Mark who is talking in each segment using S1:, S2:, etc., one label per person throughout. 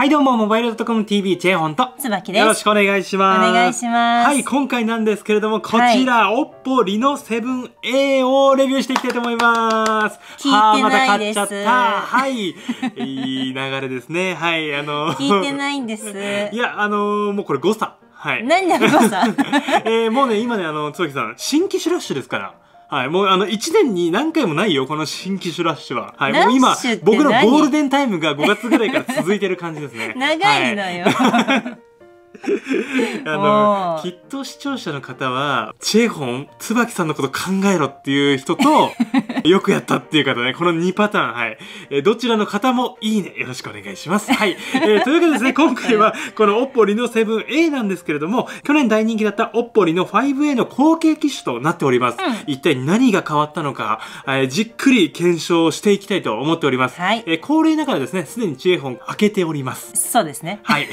S1: はい、どうも、モバイルドットコム TV チェホンと、
S2: つばきです。よろしくお
S1: 願いします。お願いします。はい、今回なんですけれども、こちら、おっぽリノ o 7A をレビューしていきたいと思います。聞いてないです。はあ、また買っちゃった。はい。いい流れですね。はい、あの聞いてないんです。いや、あのもうこれ誤差。はい。何だ誤差 えー、もうね、今ね、あの、つばきさん、新機種ラッシュですから。はい、もうあの、1年に何回もないよ、この新機種ラッシュは。はい、もう今、僕のゴールデンタイムが5月ぐらいから続いてる感じですね。長いのよ。はい あ
S2: のきっと視聴
S1: 者の方はチェホン椿さんのこと考えろっていう人と よくやったっていう方ねこの2パターンはい、えどちらの方もいいねよろしくお願いします はい、えー、というわけでですね今回はこのオッポリの7 a なんですけれども去年大人気だった OPPO の5 a の後継機種となっております、うん、一体何が変わったのか、えー、じっくり検証していきたいと思っております、はい、えー、恒例ながらですねすでにチェホン開けておりま
S2: すそうですねはい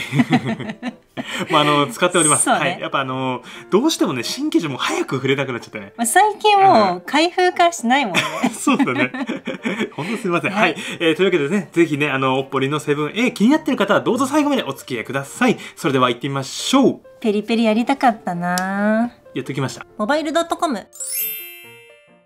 S1: まあ、あの使っております、ね、はい、やっぱあのどうしてもね新生地も早く触れたくなっちゃってね、
S2: まあ、最近もう開封からしないもんね そう
S1: だね本当すみません、はい、はい、えー、というわけでねぜひねあのおっぽりのセブン A 気になってる方はどうぞ最後までお付き合いくださいそれでは行ってみましょう
S2: ペリペリやりたかったなやっときましたモバイルドットコム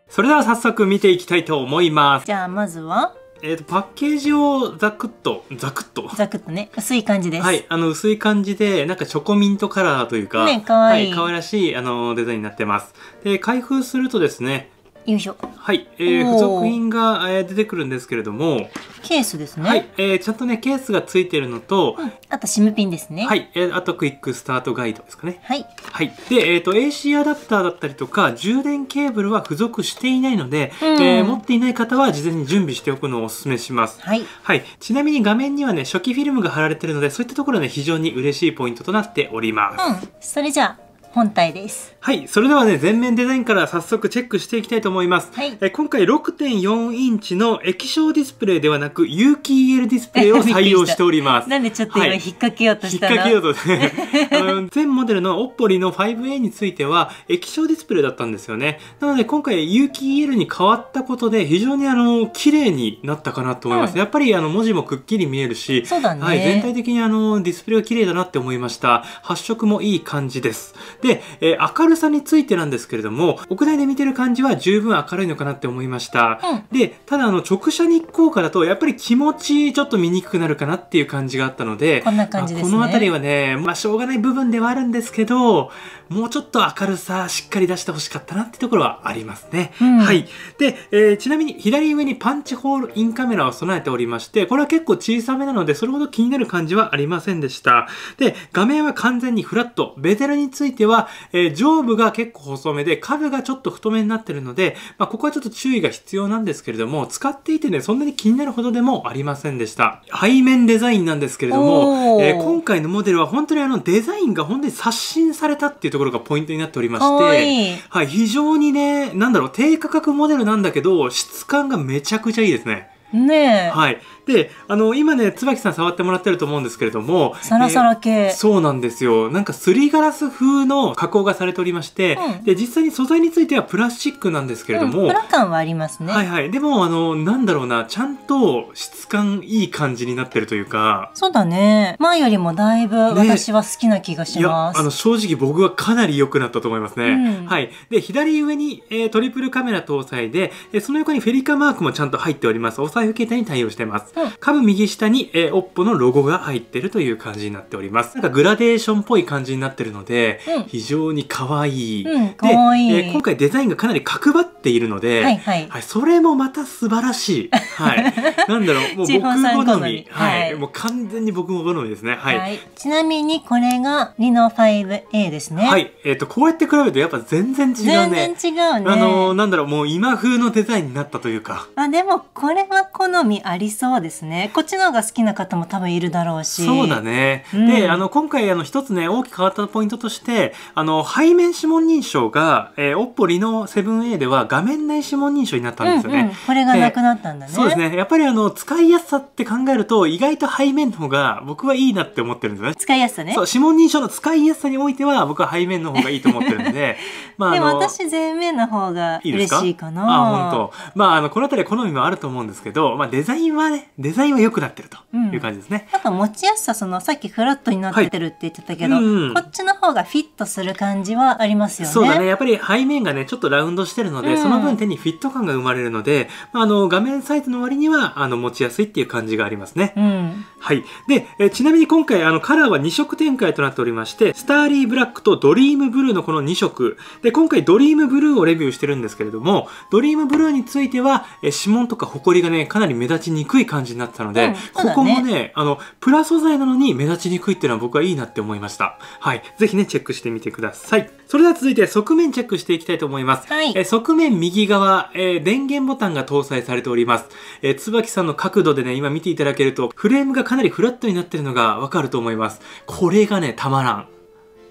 S1: それでは早速見ていきたいと思いますじゃあまずはえーと、パッケージをザクッとザクッとザクッとね
S2: 薄い感じですはい
S1: あの薄い感じでなんかチョコミントカラーというか、ね、かわいい、はい、かわいらしいあのデザインになってますで開封するとですねよいしょ。はい、えー、付属品が、えー、出てくるんですけれども。
S2: ケースですね。はい、
S1: えー、ちゃんとね、ケースがついてるのと、
S2: うん、あとシムピンですね。はい、
S1: えー、あとクイックスタートガイドですかね。はい。はい、で、えっ、ー、と、AC アダプターだったりとか、充電ケーブルは付属していないので、うん、えー、持っていない方は事前に準備しておくのをお勧めします。はい。はい、ちなみに画面にはね、初期フィルムが貼られてるので、そういったところね、非常に嬉しいポイントとなっておりま
S2: す。うん、それじゃあ、本体ですは
S1: いそれではね全面デザインから早速チェックしていきたいと思います、はい、え今回6.4インチの液晶ディスプレイではなく有機 EL ディスプレイを 採用しておりますなん
S2: でちょっと今引っ掛けようとしたの、はい、引っ掛
S1: けようと あの全モデルの OPPO の 5A については液晶ディスプレイだったんですよねなので今回有機 EL に変わったことで非常にあの綺麗になったかなと思います、うん、やっぱりあの文字もくっきり見えるし、そね、はい、全体的にあのディスプレイが綺麗だなって思いました発色もいい感じですで、えー、明るさについてなんですけれども、屋内で見てる感じは十分明るいのかなって思いました。うん、で、ただあの直射日光下だとやっぱり気持ちちょっと見にくくなるかなっていう感じがあったので、こん
S2: な感じですね。まあ、この辺りは
S1: ね、まあしょうがない部分ではあるんですけど、もうちょっと明るさしっかり出してほしかったなってところはありますね。うん、はい。で、えー、ちなみに左上にパンチホールインカメラを備えておりまして、これは結構小さめなので、それほど気になる感じはありませんでした。で、画面は完全にフラット。ベテラについてはは、えー、上部が結構細めで、下部がちょっと太めになってるので、まあ、ここはちょっと注意が必要なんですけれども、使っていてね、そんなに気になるほどでもありませんでした。背面デザインなんですけれども、えー、今回のモデルは本当にあのデザインが本当に刷新されたっていうところがポイントになっておりまして、いいはい、非常にね、なんだろう、低価格モデルなんだけど、質感がめちゃくちゃいいですね。
S2: ねは
S1: い。であの今ね椿さん触ってもらってると思うんですけれどもサラサラ系、そうなんですよなんかすりガラス風の加工がされておりまして、うん、で実際に素材についてはプラスチックなんですけれども、うん、プラ
S2: 感はありますねは
S1: いはいでもあのなんだろうなちゃんと質感いい感じになってるというか
S2: そうだね前よりもだいぶ私は好きな気がします、
S1: ね、あの正直僕はかなり良くなったと思いますね、うん、はいで左上に、えー、トリプルカメラ搭載で、でその横にフェリカマークもちゃんと入っておりますお財布携帯に対応してます、株右下に、えー、オッポのロゴが入ってるという感じになっております。なんかグラデーションっぽい感じになってるので、うん、非常に可愛い。うん、で、えー、今回デザインがかなり角張っているので、はい、はいはい、それもまた素晴らしい。はい。なんだろう、もう僕好み。はい、はい、もう完全に僕も好みですね。はい。
S2: ちなみにこれがリノ 5A ですね。はい。
S1: えっ、ー、と、こうやって比べるとやっぱ全然違うね。全然違うね。あのー、なんだろう、もう今風のデザインになったというか。
S2: あ、でもこれは好みありそうですねこっちの方が好きな方も多分いるだろうしそうだ
S1: ね、うん、であの今回あの一つね大きく変わったポイントとしてあの背面指紋認証が、えー、Oppo r 7A では画面内指紋認証になったんですよね、うんうん、
S2: これがなくなったんだね、そうです
S1: ねやっぱりあの使いやすさって考えると意外と背面の方が僕はいいなって思ってるんですね使いやすさねそう指紋認証の使いやすさにおいては僕は背面の方がいいと思ってるんで まあでも私
S2: 前面の方が嬉しいかなあ本当
S1: まああのこの辺り好みもあると思うんですけど、まあ、デザインはねデザインは良くなってるという感じですね。
S2: うん、ぱ持ちやすさ、そのさっきフラットになってるって言ってたけど、はいうん、こっちの方がフィットする感じはありますよね。そうだね。や
S1: っぱり背面がね、ちょっとラウンドしてるので、うん、その分手にフィット感が生まれるので、まあ、の、画面サイズの割には、あの、持ちやすいっていう感じがありますね。うん、はい。で、えちなみに今回、あの、カラーは2色展開となっておりまして、スターリーブラックとドリームブルーのこの2色。で、今回ドリームブルーをレビューしてるんですけれども、ドリームブルーについては、え指紋とかホコリがね、かなり目立ちにくい感じ感じになったので、うんね、ここもね、あの、プラ素材なのに目立ちにくいっていうのは僕はいいなって思いました。はい。ぜひね、チェックしてみてください。それでは続いて側面チェックしていきたいと思います。はい、え側面右側、えー、電源ボタンが搭載されております。えー、椿さんの角度でね、今見ていただけると、フレームがかなりフラットになってるのがわかると思います。これがね、たまらん。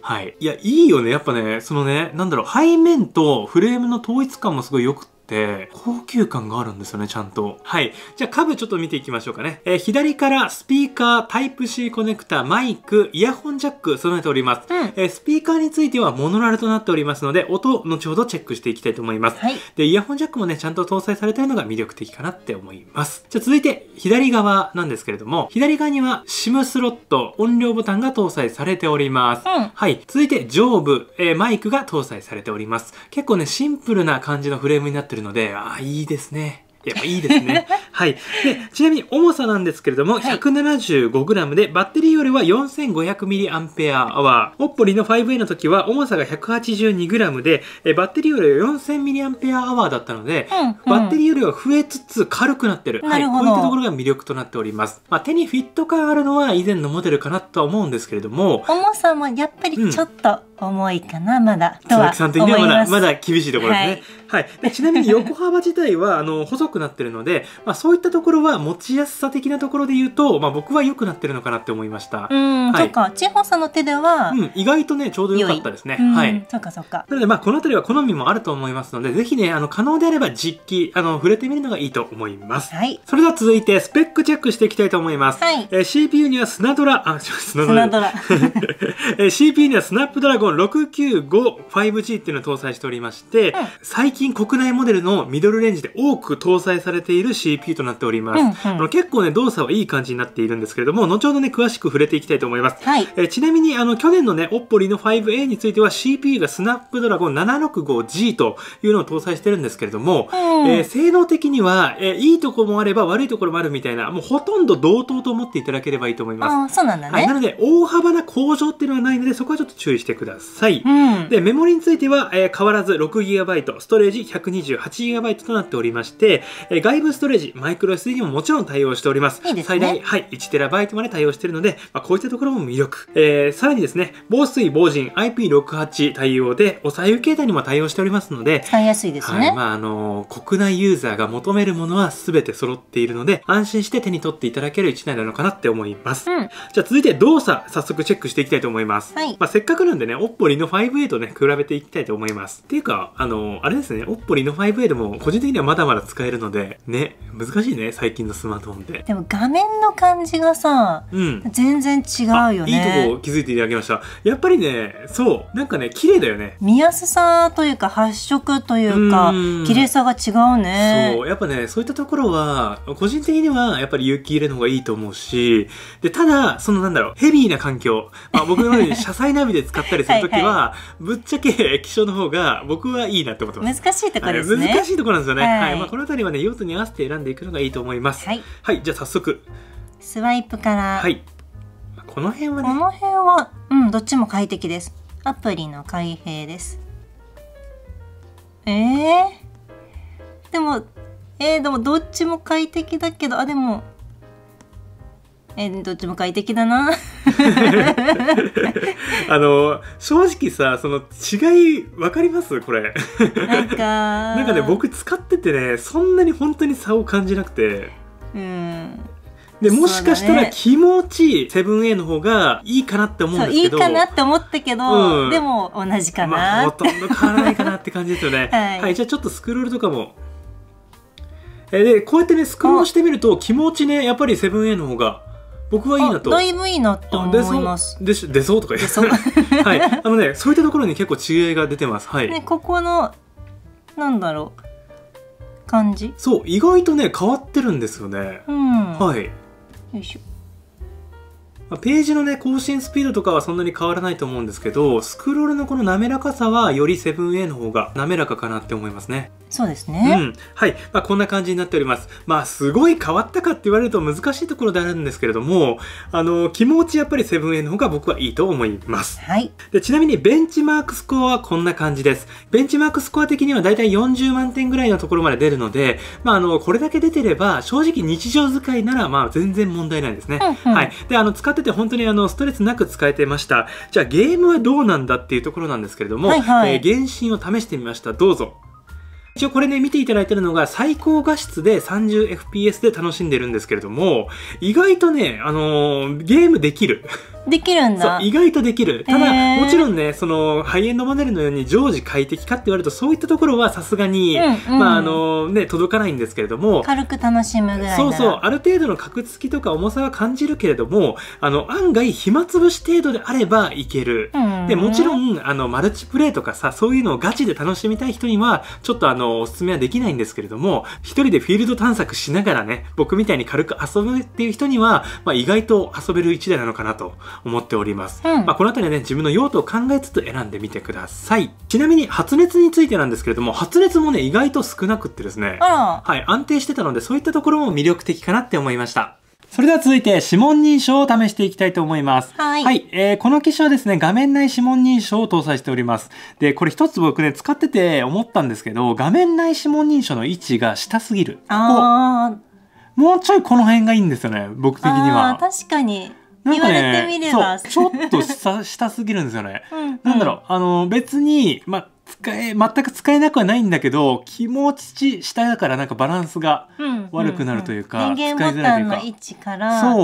S1: はい。いや、いいよね。やっぱね、そのね、なんだろう、背面とフレームの統一感もすごいよくて、高級感があるんですよね、ちゃんと。はい。じゃあ下部ちょっと見ていきましょうかね。えー、左からスピーカー、タイプ C コネクタ、マイク、イヤホンジャック備えております。うん、えー、スピーカーについてはモノラルとなっておりますので、音、後ほどチェックしていきたいと思います。はい、で、イヤホンジャックもね、ちゃんと搭載されているのが魅力的かなって思います。じゃあ続いて、左側なんですけれども、左側には SIM スロット、音量ボタンが搭載されております。うん、はい。続いて、上部、えー、マイクが搭載されております。結構ね、シンプルな感じのフレームになってるるので、ああ、いいですね。やっぱいいですね。はい。で、ちなみに重さなんですけれども、175g で、バッテリーよりは 4500mAh。オッポリの 5A の時は、重さが 182g で、バッテリーよりは 4000mAh だったので、うんうん、バッテリーよりは増えつつ軽くなってる。はい。こういったところが魅力となっております。まあ、手にフィット感あるのは以前のモデルかなとは思うんですけれども。
S2: 重さもやっぱりちょっと、うん重いかなまだとは思いままだ厳しいところですね。はい、はい、ちなみに横幅自体はあの細くな
S1: ってるので、まあ、そういったところは持ちやすさ的なところで言うと、まあ、僕は良くなってるのかなって思いました。うん、はい、そっか
S2: 千穂さんの手では、うん、
S1: 意外とねちょうど良かったですね。はい、
S2: そっかそっかなので、
S1: まあ、この辺りは好みもあると思いますのでぜひねあの可能であれば実機あの触れてみるのがいいと思います。はい、それでは続いてスペックチェックしていきたいと思います。はいえー、CPU にはスナドラあ砂ドラナドラ えー、CPU にはスナップドラゴン6 9 5 g っていうのを搭載しておりまして、うん、最近国内モデルのミドルレンジで多く搭載されている CPU となっております。うんうん、あの結構ね、動作はいい感じになっているんですけれども、後ほどね、詳しく触れていきたいと思います。はい、えー、ちなみに、あの、去年のね、Oppo r e 5A については CPU がスナップドラゴン 765G というのを搭載してるんですけれども、うん、えー、性能的には、えー、いいとこもあれば悪いところもあるみたいな、もうほとんど同等と思っていただければいいと思いま
S2: す。あそうなんだね、はい。なので、
S1: 大幅な向上っていうのはないので、そこはちょっと注意してくだださい、うん、でメモリについては、えー、変わらず 6GB ストレージ 128GB となっておりまして、えー、外部ストレージマイクロ SD にももちろん対応しております、ね、最大、はい、1TB まで対応しているので、まあ、こういったところも魅力、えー、さらにですね防水防塵 IP68 対応でお左右携帯にも対応しておりますので使
S2: いやすいですね、はい、
S1: まああのー、国内ユーザーが求めるものは全て揃っているので安心して手に取っていただける1台なのかなって思います、うん、じゃあ続いて動作早速チェックしていきたいと思います、はい、まあ、せっかくなんでねッポリの 5A とね、比べていきたいと思います。っていうか、あの、あれですね、オッポリの 5A でも個人的にはまだまだ使えるので、ね、難しいね、最近のスマートフォンって。
S2: でも画面の感じがさ、うん、全然違うよね。いいとこ
S1: 気づいていただきました。やっぱりね、そう、なんかね、綺麗だよね。
S2: 見やすさというか、発色というか、う綺麗さが違うね。そ
S1: う、やっぱね、そういったところは、個人的にはやっぱり有機入れの方がいいと思うし、で、ただ、そのなんだろう、ヘビーな環境、まあ僕のように車載ナビで使ったりするする時ははいはい、ぶっちゃけ気象の方が僕はいいなって思ってます
S2: 難しいところですね、難しいところなんですよね、はい、はい、まあ、こ
S1: の辺りはね用途に合わせて選んでいくのがいいと思いますはい、はい、じゃあ早速
S2: スワイプからはいこの辺はねこの辺はうんどっちも快適ですアプリの開閉ですえー、でもえー、でもどっちも快適だけどあでもえー、どっちも快適だな
S1: あの正直さその違い分かりますこれなん
S2: か な
S1: んかね僕使っててねそんなに本当に差を感じなくて
S2: うんでもしかしたら
S1: 気持ちいいセブン A の方がいいかなって思うんですけどいいかなっ
S2: て思ったけど、うん、でも同じかな、まあ、ほとんど
S1: 変わらないかなって感じですよね、はい、はい、じゃあちょっとスクロールとかもえでこうやってねスクロールしてみると気持ちねやっぱりセブン A の方が僕はいいなとだい
S2: ぶいいなとて思いま
S1: す出そう出そうとか言う はいあのねそういったところに結構違いが出てますはい、
S2: ね、ここのなんだろう感じそう意外
S1: とね変わってるんですよね、うん、はいよいしょまあ、ページのね、更新スピードとかはそんなに変わらないと思うんですけど、スクロールのこの滑らかさはより 7A の方が滑らかかなって思いますね。
S2: そうですね。うん。
S1: はい。まあ、こんな感じになっております。まあ、すごい変わったかって言われると難しいところであるんですけれども、あの、気持ちやっぱり 7A の方が僕はいいと思います。はい。で、ちなみにベンチマークスコアはこんな感じです。ベンチマークスコア的にはだいたい40万点ぐらいのところまで出るので、まあ、あの、これだけ出てれば、正直日常使いなら、まあ、全然問題ないですね。はい。で、あの、使ってってて本当にあのストレスなく使えてましたじゃあゲームはどうなんだっていうところなんですけれども、はいはい、えー、原神を試してみましたどうぞ一応これね、見ていただいてるのが最高画質で 30fps で楽しんでるんですけれども、意外とね、あのー、ゲームできる。
S2: できるんだ意
S1: 外とできるただ、えー、もちろんねそのハイエンドモデルのように常時快適かって言われるとそういったところはさすがに、うんうん、まああのね届かないんですけれども
S2: 軽く楽しむぐらいそうそう
S1: ある程度の角つきとか重さは感じるけれどもあの案外暇つぶし程度であればいける、うんうん、でもちろんあのマルチプレイとかさそういうのをガチで楽しみたい人にはちょっとあのおすすめはできないんですけれども一人でフィールド探索しながらね僕みたいに軽く遊ぶっていう人には、まあ、意外と遊べる一台なのかなと思っております、うん、まあ、この辺りはね自分の用途を考えつつ選んでみてくださいちなみに発熱についてなんですけれども発熱もね意外と少なくってですね、はい、安定してたのでそういったところも魅力的かなって思いましたそれでは続いて指紋認証を試していきたいと思います。はい、はい、えー。この機種はですね、画面内指紋認証を搭載しております。で、これ一つ僕ね、使ってて思ったんですけど、画面内指紋認証の位置が下すぎる。ああ。もうちょいこの辺がいいんですよね、僕的には。
S2: 確かに。言なんかね、そうちょっと
S1: 下下すぎるんですよね。
S2: うんうん、なんだろ
S1: うあの別にまあ使え全く使えなくはないんだけど気持ち下だからなんかバランスが悪くなるというか、うんうん、電とボタンの位
S2: 置から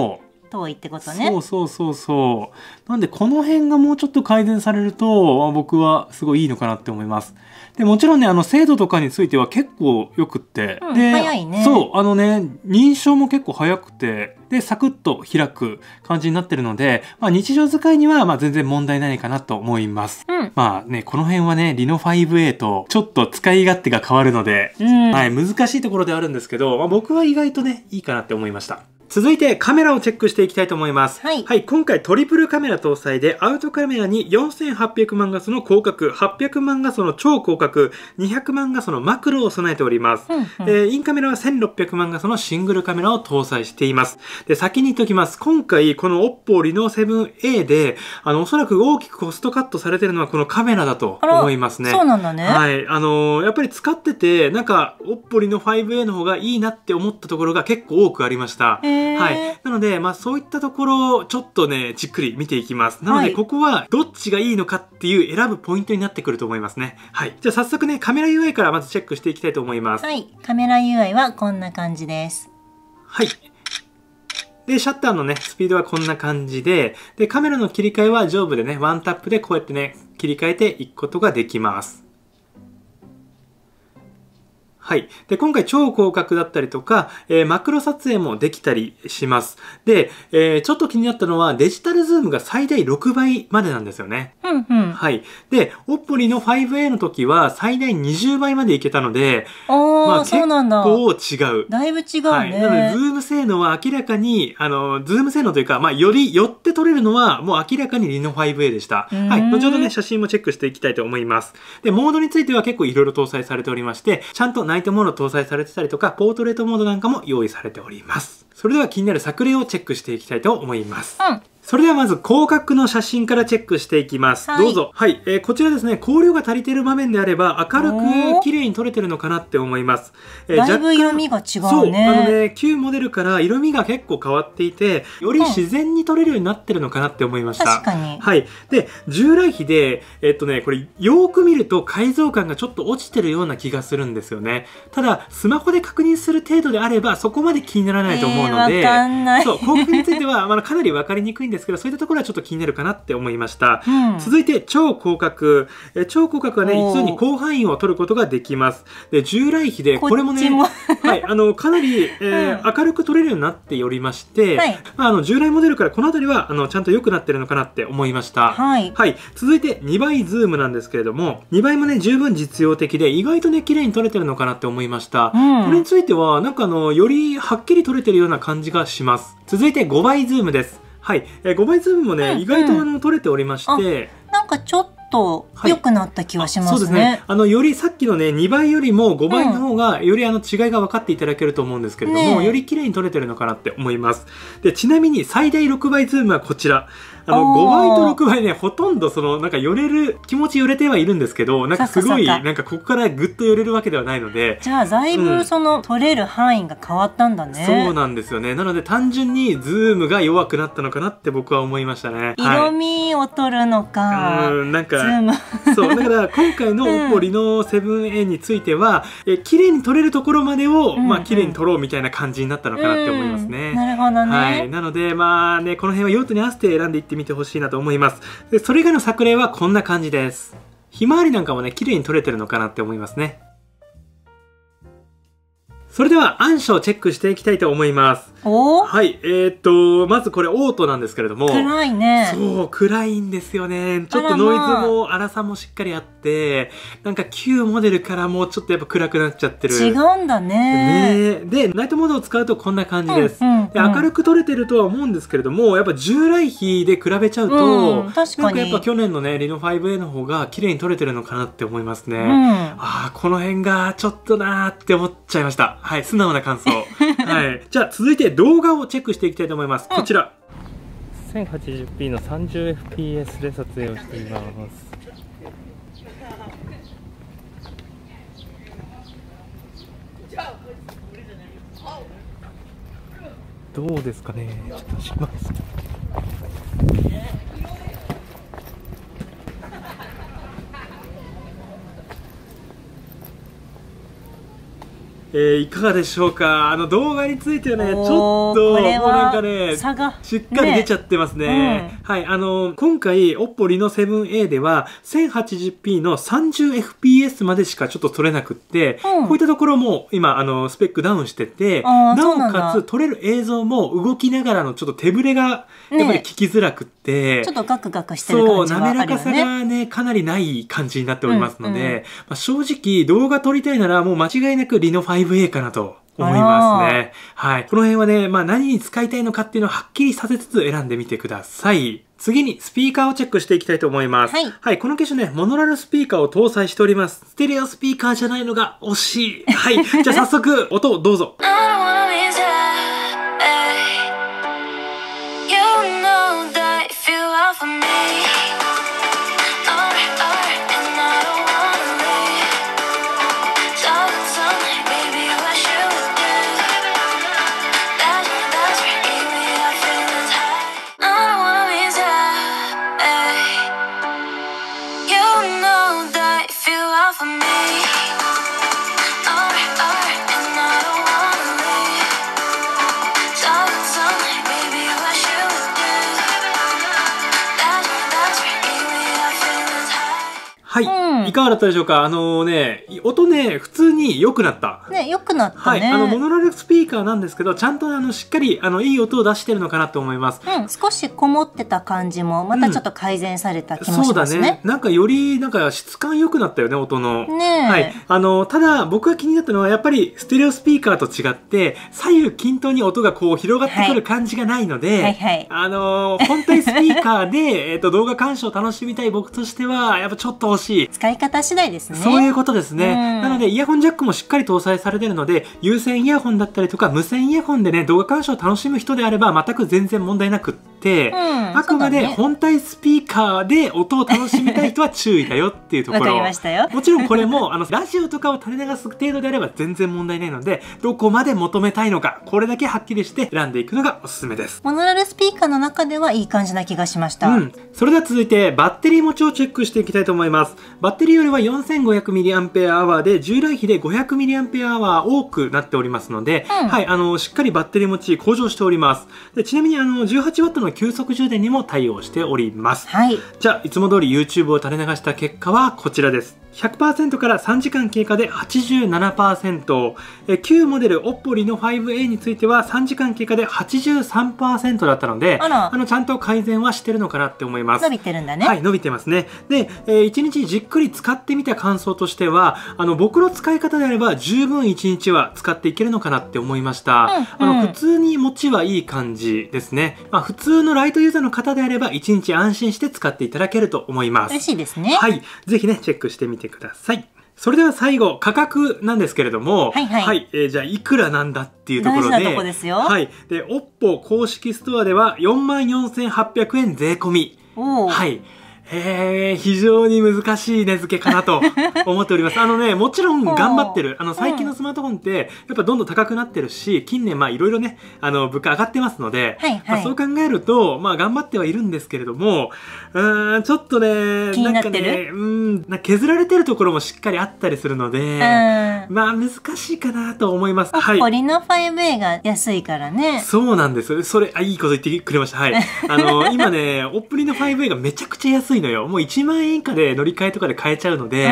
S2: 遠いってことねそう
S1: そうそうそうなんでこの辺がもうちょっと改善されると僕はすごいいいのかなって思いますでもちろんねあの制度とかについては結構よくって、うん、で早いねそうあのね認証も結構早くてでサクッと開く感じになってるので、まあ、日常使いにはまあ全然問題ないかなと思います、うん、まあねこの辺はねリノ 5A とちょっと使い勝手が変わるので、うん、はい、難しいところではあるんですけど、まあ、僕は意外とねいいかなって思いました。続いてカメラをチェックしていきたいと思います。はい。はい、今回トリプルカメラ搭載でアウトカメラに4800万画素の広角、800万画素の超広角、200万画素のマクロを備えております。うんうん、えー、インカメラは1600万画素のシングルカメラを搭載しています。で、先に言っときます。今回この Oppo Reno 7A で、あの、おそらく大きくコストカットされてるのはこのカメラだと思いますね。そうなんだね。はい。あのー、やっぱり使ってて、なんか Oppo Reno 5A の方がいいなって思ったところが結構多くありました。えーはい。なので、まあそういったところをちょっとね、じっくり見ていきます。なので、ここはどっちがいいのかっていう選ぶポイントになってくると思いますね。はい。じゃあ早速ね、カメラ UI からまずチェックしていきたいと思います。は
S2: い。カメラ UI はこんな感じです。
S1: はい。で、シャッターのね、スピードはこんな感じで、で、カメラの切り替えは上部でね、ワンタップでこうやってね、切り替えていくことができます。はい。で、今回超広角だったりとか、えー、マクロ撮影もできたりします。で、えー、ちょっと気になったのはデジタルズームが最大6倍までなんですよね。
S2: うんうん。は
S1: い。で、オプリの 5A の時は最大20倍までいけたので、
S2: まあ結構違う。だいぶ違うね。はい、なので、ズ
S1: ーム性能は明らかに、あの、ズーム性能というか、まあより寄って取れるのはもう明らかにリノ 5A でした。はい。後ほどね、写真もチェックしていきたいと思います。で、モードについては結構いろいろ搭載されておりまして、ちゃんとイトモード搭載されてたりとか、ポートレートモードなんかも用意されております。それでは気になる作例をチェックしていきたいと思います。うんそれではまず広角の写真からチェックしていきます。はい、どうぞ。はい、えー、こちらですね、光量が足りている場面であれば明るく綺麗に撮れてるのかなって思います。えー、だいぶ色味
S2: が違うね。そう、あのね、
S1: 旧モデルから色味が結構変わっていて、より自然に撮れるようになってるのかなって思いました。確かに。はい。で、従来比で、えー、っとね、これよく見ると解像感がちょっと落ちてるような気がするんですよね。ただ、スマホで確認する程度であればそこまで気にならないと思うので、えー、そう、広角については、まあ、かなりわかりにくいんですですけどそういったところはちょっと気になるかなって思いました、うん、続いて超広角、え超広角はね一度に広範囲を取ることができますで従来比でこれもね はい、あのかなり、えー、うん、明るく取れるようになっておりまして、はいまあ、あの従来モデルからこの辺りはあのちゃんと良くなってるのかなって思いました、はい、はい、続いて2倍ズームなんですけれども2倍もね十分実用的で意外とね綺麗に撮れてるのかなって思いました、うん、これについてはなんかあのよりはっきり取れてるような感じがします続いて5倍ズームですはい、えー、5倍ムもね、うん意外とあの取れておりまして、
S2: なんかちょっと良くなった気はしますね。はい、そうですね。
S1: あの、よりさっきのね、2倍よりも5倍の方が、よりあの違いが分かっていただけると思うんですけれども、ね、より綺麗に取れてるのかなって思います。で、ちなみに最大6倍ズームはこちら。あの5倍と6倍ねほとんどそのなんか寄れる気持ち寄れてはいるんですけどなんかすごいなんかここからぐっと寄れるわけではないのでじゃあだいぶそ
S2: の、うん、取れる範囲が変わったんだねそう
S1: なんですよねなので単純にズームが弱くなったのかなって僕は思いましたね色
S2: 味を取るのか、はい、うんなんかそうだから今回の オ p
S1: p o r 7A については、うん、え綺麗に取れるところまでを、うんうん、まあ綺麗に取ろうみたいな感じになったのかなって思いますね、うん、なるほどね、はい、なのでまあねこの辺は用途に合わせて選んでいってってみてほしいなと思います。で、それ以外の作例はこんな感じです。ひまわりなんかもね、綺麗に撮れてるのかなって思いますね。それでは暗所をチェックしていきたいと思います。はい、えっ、と、まずこれオートなんですけれども。暗い
S2: ね。そ
S1: う、暗いんですよね。ちょっとノイズも粗さもしっかりあって、なんか旧モデルからもうちょっとやっぱ暗くなっちゃってる。違う
S2: んだね。ねで、ナ
S1: イトモードを使うとこんな感じです、うんうんうん、で。明るく撮れてるとは思うんですけれども、やっぱ従来比で比べちゃうと、うん、確かに。やっぱ去年のね、リノ 5A の方が綺麗に撮れてるのかなって思いますね。うん、ああ、この辺がちょっとなーって思っちゃいました。はい、素直な感想。はい。じゃあ続いて動画をチェックしていきたいと思います。こちら。1080p の 30fps で撮影をしています。
S2: どうですかね。ちょっとします。
S1: えー、いかがでしょうかあの動画についてはねちょっともうなんかね差がしっかり出ちゃってますね、ねうん、はいあの今回 OPPO Reno7A では 1080p の 30fps までしかちょっと取れなくって、うん、こういったところも今あのスペックダウンしててなおかつ撮れる映像も動きながらのちょっと手ぶれがやっぱり聞きづらくって、ね、ちょっ
S2: とガクガクしてる感じはあるよ、ね、滑らかさが
S1: ねかなりない感じになっておりますので、うんうん、まあ、正直動画撮りたいならもう間違いなく Reno5 ぶえかなと思いますね。はい。この辺はね、まあ何に使いたいのかっていうのをはっきりさせつつ選んでみてください。次にスピーカーをチェックしていきたいと思います。はい。はい、この機種ね、モノラルスピーカーを搭載しております。ステレオスピーカーじゃないのが惜しい。はい。じゃあ早速、音をどうぞ。はい、うん、いかがだったでしょうかあのね音ね普通に良くなった
S2: ね良くなった、ね、はい、あのモノラルスピ
S1: ーカーなんですけどちゃんとあのしっかりあのいい音を出してるのかなと思います、
S2: うん、少しこもってた感じもまたちょっと改善された気もしますね、うん、そうだね
S1: なんかよりなんか質感良くなったよね音のねはいあのただ僕が気になったのはやっぱりステレオスピーカーと違って左右均等に音がこう広がってくる感じがないので、はいはいはい、あの本体スピーカーで えっと動画鑑賞を楽しみたい僕としてはやっぱちょっと惜しいしい使
S2: い方次第ですねそういうことですね、うん、なので
S1: イヤホンジャックもしっかり搭載されてるので有線イヤホンだったりとか無線イヤホンでね動画鑑賞を楽しむ人であれば全く全然問題なくって、うん、あくまで本体スピーカーで音を楽しみたい人は注意だよっていうところ もちろんこれもあのラジオとかを垂れ流す程度であれば全然問題ないのでどこまで求めたいのかこれだけはっきりして選んでいくのがおすすめです
S2: モノラルスピーカーの中ではいい感じな気がしました、うん、
S1: それでは続いてバッテリー持ちをチェックしていきたいと思いますバッテリーよりは 4500mAh で従来比で 500mAh 多くなっておりますので、うん、はいあのしっかりバッテリー持ち向上しておりますでちなみにあの 18W のの急速充電にも対応しております、はい、じゃあいつも通り YouTube を垂れ流した結果はこちらです100%から3時間経過で87%、え旧モデルオッポリの 5A については3時間経過で83%だったので、あのちゃんと改善はしてるのかなって思います。伸びてるんだね。はい、伸びてますね。で、えー、1日じっくり使ってみた感想としては、あの僕の使い方であれば十分1日は使っていけるのかなって思いました。うんうん、あの普通に持ちはいい感じですね。まあ、普通通のライトユーザーの方であれば、1日安心して使っていただけると思います。嬉しいですね。はい。ぜひね、チェックしてみてください。それでは最後、価格なんですけれども、はいはい。はいえー、じゃあ、いくらなんだっていうところで。大事なとこですよ。はい。で、Oppo 公式ストアでは44,800円税込み。はい。へえ、非常に難しい値付けかなと 思っております。あのね、もちろん頑張ってる。あの、最近のスマートフォンって、やっぱどんどん高くなってるし、近年まあいろいろね、あの、物価上がってますので、はいはい、まあ、そう考えると、まあ頑張ってはいるんですけれども、うん、ちょっとね、気になってるなんかね、うん、な削られてるところもしっかりあったりするので、
S2: まあ難しいかなと思います。はい。ポリノ 5A が安いからね。
S1: そうなんです。それ、あ、いいこと言ってくれました。はい。あの、今ね、オップリノ 5A がめちゃくちゃ安いいのよもう1万円以下で乗り換えとかで買えちゃうので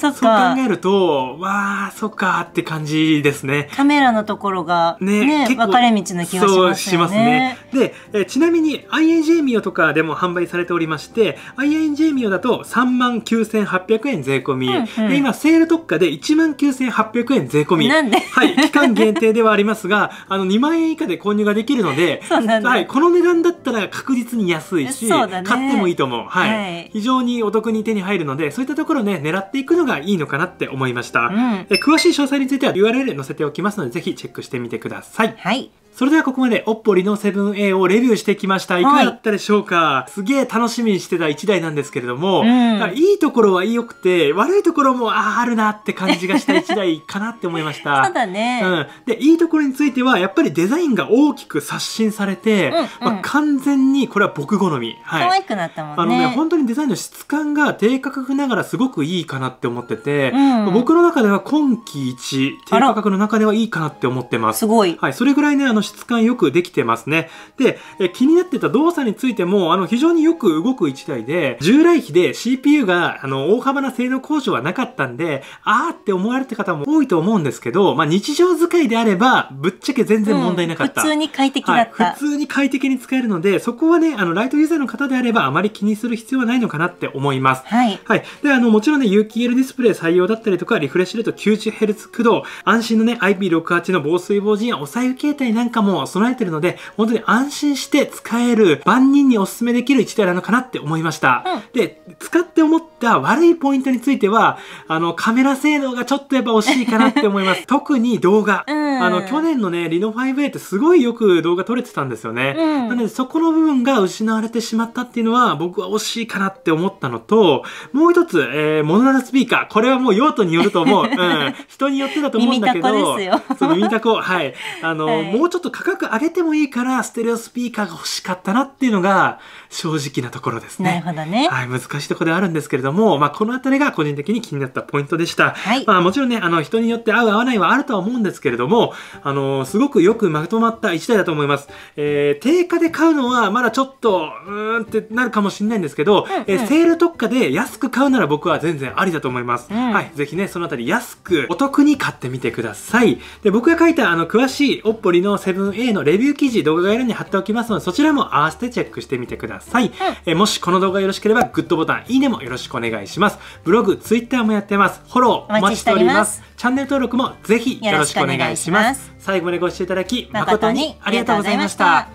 S2: そう考え
S1: るとわあそっかって感じですね
S2: カメラのところがねね分かれ道の気がしますねますね
S1: でえちなみに INJ ミオとかでも販売されておりまして INJ ミオだと3万9800円税込み、うんうん、で今セール特価で1万9800円税込みなんで、はい、期間限定ではありますが あの2万円以下で購入ができるのではい、この値段だったら確実に安いし、ね、買ってもいいと思うはい、はい非常にお得に手に入るのでそういったところね狙っていくのがいいのかなって思いました、うん、詳しい詳細については URL 載せておきますのでぜひチェックしてみてください、はいそれではここまでオッポリの 7A をレビューしてきました。いかがだったでしょうか、はい、すげえ楽しみにしてた1台なんですけれども、うん、いいところは良くて、悪いところもああるなって感じがした1台かなって思いました。そうだ
S2: ね、うん。
S1: で、いいところについては、やっぱりデザインが大きく刷新されて、うんうん、まあ、完全にこれは僕好み。はい、可愛
S2: くなったもんね。あのね、
S1: 本当にデザインの質感が低価格ながらすごくいいかなって思ってて、うん僕の中では今季一、低価格の中ではいいかなって思ってます。すごい。はい、それぐらいね、あの質感よくできてますね。で、気になってた動作についても、あの、非常によく動く1台で、従来比で CPU が、あの、大幅な性能向上はなかったんで、あーって思われた方も多いと思うんですけど、まあ、日常使いであれば、ぶっちゃけ全然問題なかった。うん、普通に快適だった、はい、普通に快適に使えるので、そこはね、あの、ライトユーザーの方であれば、あまり気にする必要はないのかなって思います。はい。はい。で、あの、もちろんね、有機 EL ディスプレイ採用だったりとか、リフレッシュレート 90Hz 駆動、安心のね、IP68 の防水防塵やお左右携帯なんかカも備えてるので、本当に安心して使える、万人にお勧めできる一台なのかなって思いました。うん、で、使って思った悪いポイントについては、あの、カメラ性能がちょっとやっぱ惜しいかなって思います。特に動画。あの、去年のね、リノ 5A ってすごいよく動画撮れてたんですよね。うん、なので、そこの部分が失われてしまったっていうのは、僕は惜しいかなって思ったのと、もう一つ、えー、モノラルスピーカー。これはもう用途によると思う。うん。人によってだと思うんだけど、その耳たこ。はい。あの、はい、もうちょっとと価格上げてもいいから、ステレオスピーカーが欲しかったなっていうのが、正直なところですね。なるほどね。はい、難しいところであるんですけれども、まあ、このあたりが個人的に気になったポイントでした。はい。まあ、もちろんね、あの、人によって合う合わないはあるとは思うんですけれども、あの、すごくよくまとまった一台だと思います。えー、定価で買うのは、まだちょっと、うーんってなるかもしれないんですけど、うんうん、えー、セール特価で安く買うなら僕は全然ありだと思います。うん、はい、ぜひね、そのあたり安く、お得に買ってみてください。で、僕が書いた、あの、詳しい、オッポリのセ分 a のレビュー記事動画概要欄に貼っておきますのでそちらも合わせてチェックしてみてください、うん、えもしこの動画よろしければグッドボタンいいねもよろしくお願いしますブログツイッターもやってますフォローお待ちしておりますチャンネル登録もぜひよろしくお願いします最後までご視聴いただき誠にありがとうございました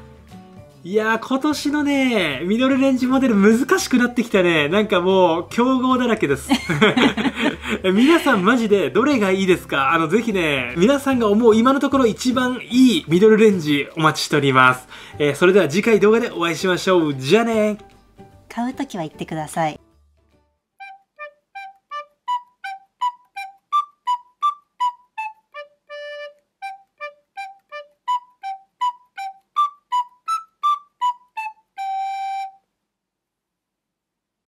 S1: いやー、今年のね、ミドルレンジモデル難しくなってきたね。なんかもう、競合だらけです。皆さんマジでどれがいいですかあの、ぜひね、皆さんが思う今のところ一番いいミドルレンジお待ちしております。えー、それでは次回動画でお会いしましょう。じゃあね
S2: 買うときは言ってください。